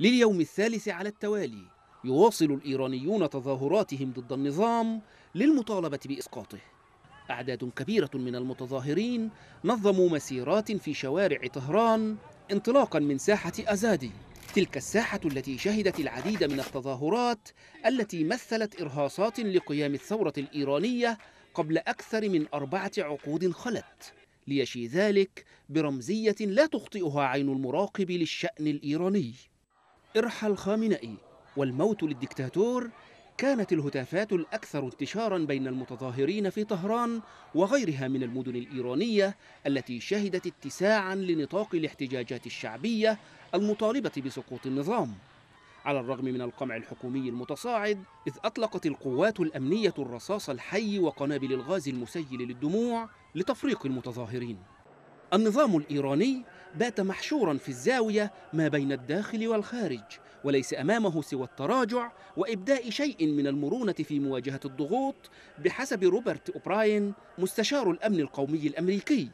لليوم الثالث على التوالي يواصل الإيرانيون تظاهراتهم ضد النظام للمطالبة بإسقاطه أعداد كبيرة من المتظاهرين نظموا مسيرات في شوارع طهران انطلاقا من ساحة أزادي تلك الساحة التي شهدت العديد من التظاهرات التي مثلت إرهاصات لقيام الثورة الإيرانية قبل أكثر من أربعة عقود خلت ليشي ذلك برمزية لا تخطئها عين المراقب للشأن الإيراني إرحل خامنئي والموت للدكتاتور كانت الهتافات الأكثر انتشارا بين المتظاهرين في طهران وغيرها من المدن الإيرانية التي شهدت اتساعا لنطاق الاحتجاجات الشعبية المطالبة بسقوط النظام على الرغم من القمع الحكومي المتصاعد إذ أطلقت القوات الأمنية الرصاص الحي وقنابل الغاز المسيل للدموع لتفريق المتظاهرين النظام الإيراني بات محشورا في الزاوية ما بين الداخل والخارج وليس أمامه سوى التراجع وإبداء شيء من المرونة في مواجهة الضغوط بحسب روبرت أوبراين مستشار الأمن القومي الأمريكي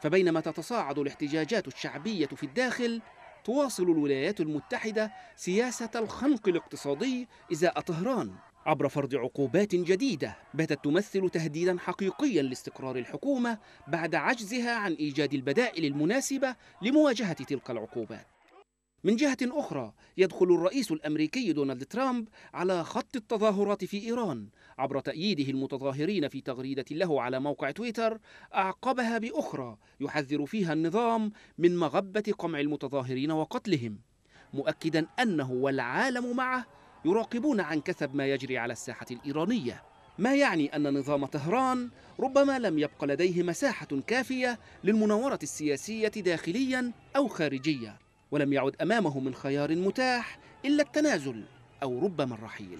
فبينما تتصاعد الاحتجاجات الشعبية في الداخل تواصل الولايات المتحدة سياسة الخنق الاقتصادي إزاء طهران عبر فرض عقوبات جديدة باتت تمثل تهديدا حقيقيا لاستقرار الحكومة بعد عجزها عن إيجاد البدائل المناسبة لمواجهة تلك العقوبات. من جهة أخرى يدخل الرئيس الأمريكي دونالد ترامب على خط التظاهرات في إيران عبر تأييده المتظاهرين في تغريدة له على موقع تويتر أعقبها بأخرى يحذر فيها النظام من مغبة قمع المتظاهرين وقتلهم مؤكدا أنه والعالم معه يراقبون عن كثب ما يجري على الساحة الإيرانية ما يعني أن نظام طهران ربما لم يبق لديه مساحة كافية للمناورة السياسية داخليا أو خارجيا ولم يعد أمامه من خيار متاح إلا التنازل أو ربما الرحيل